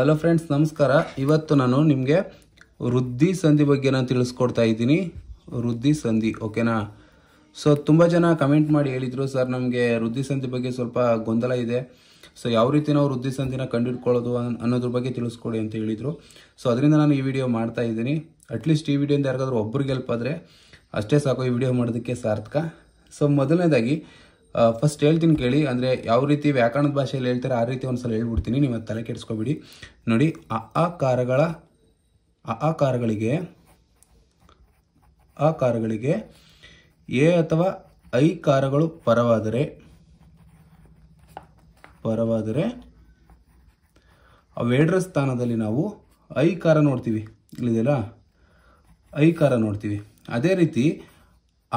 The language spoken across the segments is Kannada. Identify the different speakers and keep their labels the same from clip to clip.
Speaker 1: ಹಲೋ ಫ್ರೆಂಡ್ಸ್ ನಮಸ್ಕಾರ ಇವತ್ತು ನಾನು ನಿಮಗೆ ವೃದ್ಧಿ ಸಂಧಿ ಬಗ್ಗೆ ನಾನು ತಿಳಿಸ್ಕೊಡ್ತಾ ಇದ್ದೀನಿ ವೃದ್ಧಿ ಸಂಧಿ ಓಕೆನಾ ಸೊ ತುಂಬ ಜನ ಕಮೆಂಟ್ ಮಾಡಿ ಹೇಳಿದರು ಸರ್ ನಮಗೆ ವೃದ್ಧಿ ಸಂಧಿ ಬಗ್ಗೆ ಸ್ವಲ್ಪ ಗೊಂದಲ ಇದೆ ಸೊ ಯಾವ ರೀತಿ ನಾವು ವೃದ್ಧಿ ಸಂಧಿನ ಕಂಡುಹಿಡ್ಕೊಳ್ಳೋದು ಅನ್ನೋದ್ರ ಬಗ್ಗೆ ತಿಳಿಸ್ಕೊಡಿ ಅಂತ ಹೇಳಿದರು ಸೊ ಅದರಿಂದ ನಾನು ಈ ವಿಡಿಯೋ ಮಾಡ್ತಾ ಇದ್ದೀನಿ ಅಟ್ಲೀಸ್ಟ್ ಈ ವಿಡಿಯೋಯಿಂದ ಯಾರಿಗಾದ್ರೂ ಒಬ್ಬರಿಗೆ ಹೆಲ್ಪ್ ಆದರೆ ಅಷ್ಟೇ ಸಾಕು ಈ ವಿಡಿಯೋ ಮಾಡೋದಕ್ಕೆ ಸಾರ್ಥಕ ಸೊ ಮೊದಲನೇದಾಗಿ ಫಸ್ಟ್ ಹೇಳ್ತೀನಿ ಕೇಳಿ ಅಂದರೆ ಯಾವ ರೀತಿ ವ್ಯಾಕರಣದ ಭಾಷೆಯಲ್ಲಿ ಹೇಳ್ತಾರೆ ಆ ರೀತಿ ಒಂದು ಸಲ ಹೇಳ್ಬಿಡ್ತೀನಿ ನೀವು ತಲೆ ಕೆಡಿಸ್ಕೊಬಿಡಿ ನೋಡಿ ಅ ಆಕಾರಗಳ ಅಕಾರಗಳಿಗೆ ಕಾರಗಳಿಗೆ ಎ ಅಥವಾ ಐ ಕಾರಗಳು ಪರವಾದರೆ ಪರವಾದರೆ ವೇಡ್ರ ಸ್ಥಾನದಲ್ಲಿ ನಾವು ಐ ಕಾರ ನೋಡ್ತೀವಿ ಇಲ್ಲಿದೆಯಲ್ಲ ಐ ಕಾರ ನೋಡ್ತೀವಿ ಅದೇ ರೀತಿ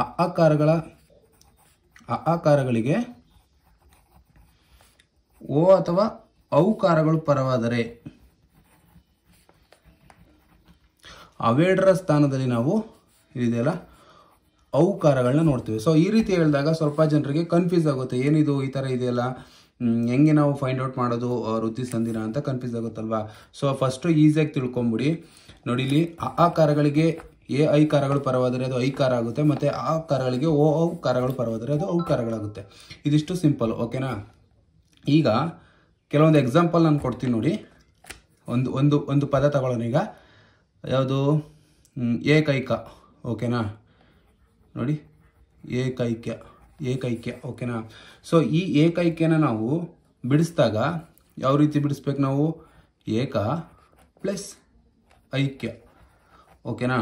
Speaker 1: ಅ ಆಕಾರಗಳ ಆಕಾರಗಳಿಗೆ ಓ ಅಥವಾ ಔಕಾರಗಳು ಪರವಾದರೆ ಅವೇಡ್ರ ಸ್ಥಾನದಲ್ಲಿ ನಾವು ಇದೆಯಲ್ಲ ಔಕಾರಗಳನ್ನ ನೋಡ್ತೀವಿ ಸೊ ಈ ರೀತಿ ಹೇಳಿದಾಗ ಸ್ವಲ್ಪ ಜನರಿಗೆ ಕನ್ಫ್ಯೂಸ್ ಆಗುತ್ತೆ ಏನಿದು ಈ ಥರ ಇದೆಯಲ್ಲ ಹೆಂಗೆ ನಾವು ಫೈಂಡ್ ಔಟ್ ಮಾಡೋದು ವೃತ್ತಿ ಸಂದಿನ ಅಂತ ಕನ್ಫ್ಯೂಸ್ ಆಗುತ್ತಲ್ವಾ ಸೊ ಫಸ್ಟು ಈಸಿಯಾಗಿ ತಿಳ್ಕೊಂಬಿಡಿ ನೋಡಿಲಿ ಇಲ್ಲಿ ಆಕಾರಗಳಿಗೆ ಎ ಐ ಕಾರಗಳು ಪರವಾದರೆ ಅದು ಐ ಕಾರ ಆಗುತ್ತೆ ಮತ್ತು ಆ ಕಾರಗಳಿಗೆ ಓ ಔ ಕಾರಗಳು ಪರವಾದರೆ ಅದು ಕಾರಗಳಾಗುತ್ತೆ ಇದಿಷ್ಟು ಸಿಂಪಲ್ ಓಕೆನಾ ಈಗ ಕೆಲವೊಂದು ಎಕ್ಸಾಂಪಲ್ ನಾನು ಕೊಡ್ತೀನಿ ನೋಡಿ ಒಂದು ಒಂದು ಒಂದು ಪದ ತಗೊಳ್ಳೋಣ ಈಗ ಯಾವುದು ಏಕೈಕ ಓಕೆನಾ ನೋಡಿ ಏಕೈಕ್ಯ ಏಕೈಕ್ಯ ಓಕೆನಾ ಸೊ ಈ ಏಕೈಕ್ಯನ ನಾವು ಬಿಡಿಸಿದಾಗ ಯಾವ ರೀತಿ ಬಿಡಿಸ್ಬೇಕು ನಾವು ಏಕ ಪ್ಲಸ್ ಐಕ್ಯ ಓಕೆನಾ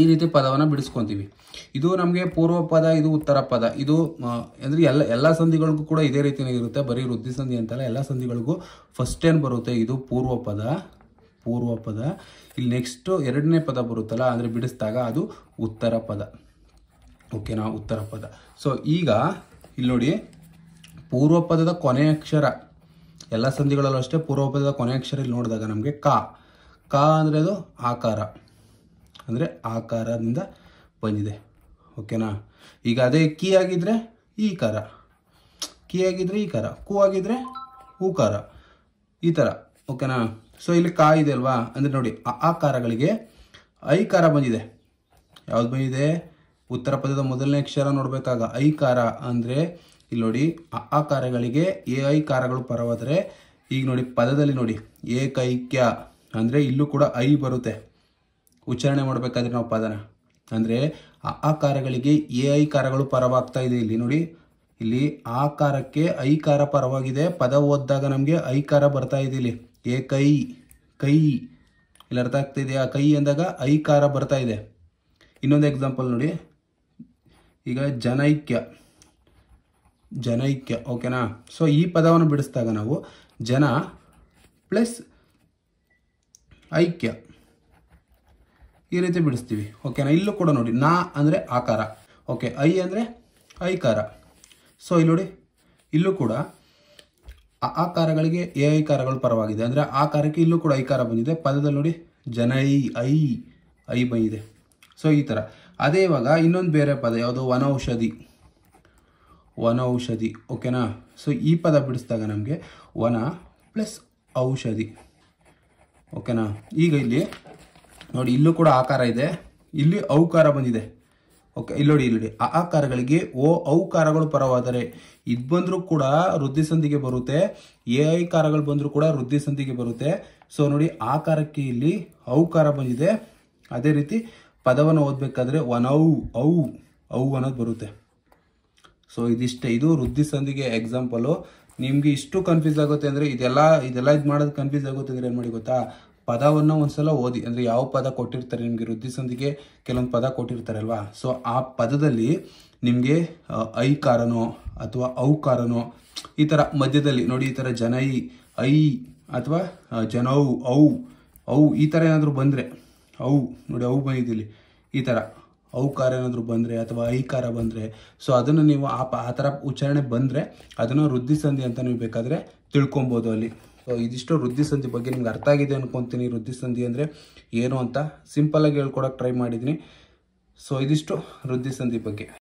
Speaker 1: ಈ ರೀತಿ ಪದವನ್ನು ಬಿಡಿಸ್ಕೊತೀವಿ ಇದು ನಮಗೆ ಪೂರ್ವ ಪದ ಇದು ಉತ್ತರ ಪದ ಇದು ಅಂದರೆ ಎಲ್ಲ ಎಲ್ಲ ಸಂಧಿಗಳಿಗೂ ಕೂಡ ಇದೇ ರೀತಿಯೇ ಇರುತ್ತೆ ಬರೀ ವೃದ್ಧಿ ಸಂಧಿ ಅಂತಲ್ಲ ಎಲ್ಲ ಸಂಧಿಗಳಿಗೂ ಫಸ್ಟ್ ಏನು ಬರುತ್ತೆ ಇದು ಪೂರ್ವ ಪದ ಪೂರ್ವ ಪದ ಇಲ್ಲಿ ನೆಕ್ಸ್ಟು ಎರಡನೇ ಪದ ಬರುತ್ತಲ್ಲ ಅಂದರೆ ಬಿಡಿಸಿದಾಗ ಅದು ಉತ್ತರ ಪದ ಓಕೆನಾ ಉತ್ತರ ಪದ ಸೊ ಈಗ ಇಲ್ಲಿ ನೋಡಿ ಪೂರ್ವ ಪದದ ಕೊನೆಯ ಅಕ್ಷರ ಎಲ್ಲ ಸಂಧಿಗಳಲ್ಲೂ ಅಷ್ಟೇ ಪೂರ್ವ ಪದದ ಕೊನೆಯ ಅಕ್ಷರ ಇಲ್ಲಿ ನೋಡಿದಾಗ ನಮಗೆ ಕ ಕ ಅಂದರೆ ಅದು ಆಕಾರ ಅಂದರೆ ಆಕಾರದಿಂದ ಬಂದಿದೆ ಓಕೆನಾ ಈಗ ಅದೇ ಕೀ ಆಗಿದ್ರೆ ಈ ಕಾರ ಕೀ ಆಗಿದ್ರೆ ಈ ಕಾರ ಕೂ ಹೂ ಕಾರ ಈ ಥರ ಓಕೆನಾ ಸೊ ಇಲ್ಲಿ ಕಾ ಇದೆ ಅಲ್ವಾ ಅಂದರೆ ನೋಡಿ ಆ ಆಕಾರಗಳಿಗೆ ಐಕಾರ ಬಂದಿದೆ ಯಾವ್ದು ಬಂದಿದೆ ಉತ್ತರ ಪದದ ಮೊದಲನೇ ಅಕ್ಷರ ನೋಡಬೇಕಾಗ ಐಕಾರ ಅಂದರೆ ಇಲ್ಲಿ ನೋಡಿ ಆ ಆಕಾರಗಳಿಗೆ ಎ ಕಾರಗಳು ಪರವಾದರೆ ಈಗ ನೋಡಿ ಪದದಲ್ಲಿ ನೋಡಿ ಏಕೈಕ್ಯ ಅಂದರೆ ಇಲ್ಲೂ ಕೂಡ ಐ ಬರುತ್ತೆ ಉಚ್ಚಾರಣೆ ಮಾಡಬೇಕಾದ್ರೆ ನಾವು ಪದನ ಅಂದರೆ ಆ ಆಕಾರಗಳಿಗೆ ಎ ಐ ಕಾರಗಳು ಪರವಾಗ್ತಾ ಇದೆ ಇಲ್ಲಿ ನೋಡಿ ಇಲ್ಲಿ ಆ ಕಾರಕ್ಕೆ ಐ ಕಾರ ಪರವಾಗಿದೆ ಪದ ಓದಿದಾಗ ನಮಗೆ ಐ ಕಾರ ಬರ್ತಾ ಇದೆ ಇಲ್ಲಿ ಎ ಕೈ ಕೈ ಇಲ್ಲಿ ಅರ್ಥ ಆಗ್ತಾ ಇದೆ ಆ ಕೈ ಅಂದಾಗ ಐ ಕಾರ ಬರ್ತಾ ಇದೆ ಇನ್ನೊಂದು ಎಕ್ಸಾಂಪಲ್ ನೋಡಿ ಈಗ ಜನೈಕ್ಯ ಜನೈಕ್ಯ ಓಕೆನಾ ಸೊ ಈ ಪದವನ್ನು ಬಿಡಿಸಿದಾಗ ನಾವು ಜನ ಪ್ಲಸ್ ಐಕ್ಯ ಈ ರೀತಿ ಬಿಡಿಸ್ತೀವಿ ಓಕೆನಾ ಇಲ್ಲೂ ಕೂಡ ನೋಡಿ ನಾ ಅಂದರೆ ಆಕಾರ ಓಕೆ ಐ ಅಂದರೆ ಐಕಾರ ಸೊ ಇಲ್ಲಿ ನೋಡಿ ಇಲ್ಲೂ ಕೂಡ ಆಕಾರಗಳಿಗೆ ಎ ಐಕಾರಗಳು ಪರವಾಗಿದೆ ಅಂದರೆ ಆಕಾರಕ್ಕೆ ಇಲ್ಲೂ ಕೂಡ ಐಕಾರ ಬಂದಿದೆ ಪದದಲ್ಲಿ ನೋಡಿ ಜನೈ ಐ ಐ ಬಂದಿದೆ ಸೊ ಈ ಥರ ಅದೇ ಇವಾಗ ಇನ್ನೊಂದು ಬೇರೆ ಪದ ಯಾವುದು ವನೌಷಧಿ ವನೌಷಧಿ ಓಕೆನಾ ಸೊ ಈ ಪದ ಬಿಡಿಸಿದಾಗ ನಮಗೆ ವನ ಪ್ಲಸ್ ಔಷಧಿ ಓಕೆನಾ ಈಗ ಇಲ್ಲಿ ನೋಡಿ ಇಲ್ಲೂ ಕೂಡ ಆಕಾರ ಇದೆ ಇಲ್ಲಿ ಔಕಾರ ಬಂದಿದೆ ಓಕೆ ಇಲ್ಲೋಡಿ ನೋಡಿ ಆ ಆಕಾರಗಳಿಗೆ ಓ ಔಕಾರಗಳು ಪರವಾದರೆ ಇದು ಬಂದರೂ ಕೂಡ ವೃದ್ಧಿ ಸಂಧಿಗೆ ಬರುತ್ತೆ ಎ ಐಕಾರಗಳು ಬಂದರೂ ಕೂಡ ವೃದ್ಧಿ ಸಂಧಿಗೆ ಬರುತ್ತೆ ಸೊ ನೋಡಿ ಆಕಾರಕ್ಕೆ ಇಲ್ಲಿ ಔಕಾರ ಬಂದಿದೆ ಅದೇ ರೀತಿ ಪದವನ್ನು ಓದಬೇಕಾದ್ರೆ ಒನ್ ಔ ಔ ಔ ಅನ್ನೋದು ಬರುತ್ತೆ ಸೊ ಇದಿಷ್ಟೇ ಇದು ವೃದ್ಧಿ ಸಂಧಿಗೆ ಎಕ್ಸಾಂಪಲು ನಿಮಗೆ ಇಷ್ಟು ಕನ್ಫ್ಯೂಸ್ ಆಗುತ್ತೆ ಅಂದರೆ ಇದೆಲ್ಲ ಇದೆಲ್ಲ ಇದು ಮಾಡೋದು ಕನ್ಫ್ಯೂಸ್ ಆಗುತ್ತೆ ಅಂದರೆ ಏನು ಮಾಡಿ ಗೊತ್ತಾ ಪದವನ್ನು ಒಂದ್ಸಲ ಓದಿ ಅಂದರೆ ಯಾವ ಪದ ಕೊಟ್ಟಿರ್ತಾರೆ ನಿಮಗೆ ಸಂಧಿಗೆ ಕೆಲವೊಂದು ಪದ ಕೊಟ್ಟಿರ್ತಾರಲ್ವಾ ಸೊ ಆ ಪದದಲ್ಲಿ ನಿಮಗೆ ಕಾರನೋ ಅಥವಾ ಔಕಾರನೋ ಈ ಥರ ಮಧ್ಯದಲ್ಲಿ ನೋಡಿ ಈ ಥರ ಜನೈ ಐ ಅಥವಾ ಜನೌ ಔ ಔ ಈ ಥರ ಏನಾದರೂ ಬಂದರೆ ಔ ನೋಡಿ ಅವು ಬಂದಿದ್ದಿಲ್ಲಿ ಈ ಥರ ಔಕಾರ ಏನಾದರೂ ಬಂದರೆ ಅಥವಾ ಕಾರ ಬಂದರೆ ಸೊ ಅದನ್ನು ನೀವು ಆ ಆ ಥರ ಉಚ್ಚಾರಣೆ ಬಂದರೆ ಅದನ್ನು ಸಂಧಿ ಅಂತ ನೀವು ಬೇಕಾದರೆ ತಿಳ್ಕೊಬೋದು ಅಲ್ಲಿ ಇದಿಷ್ಟು ವೃದ್ಧಿ ಸಂಧಿ ಬಗ್ಗೆ ನಿಮ್ಗೆ ಅರ್ಥ ಆಗಿದೆ ಅನ್ಕೊತೀನಿ ವೃದ್ಧಿಸಂಧಿ ಸಂಧಿ ಅಂದರೆ ಏನು ಅಂತ ಸಿಂಪಲಾಗಿ ಹೇಳ್ಕೊಡೋಕೆ ಟ್ರೈ ಮಾಡಿದ್ದೀನಿ ಸೊ ಇದಿಷ್ಟು ವೃದ್ಧಿ ಸಂಧಿ ಬಗ್ಗೆ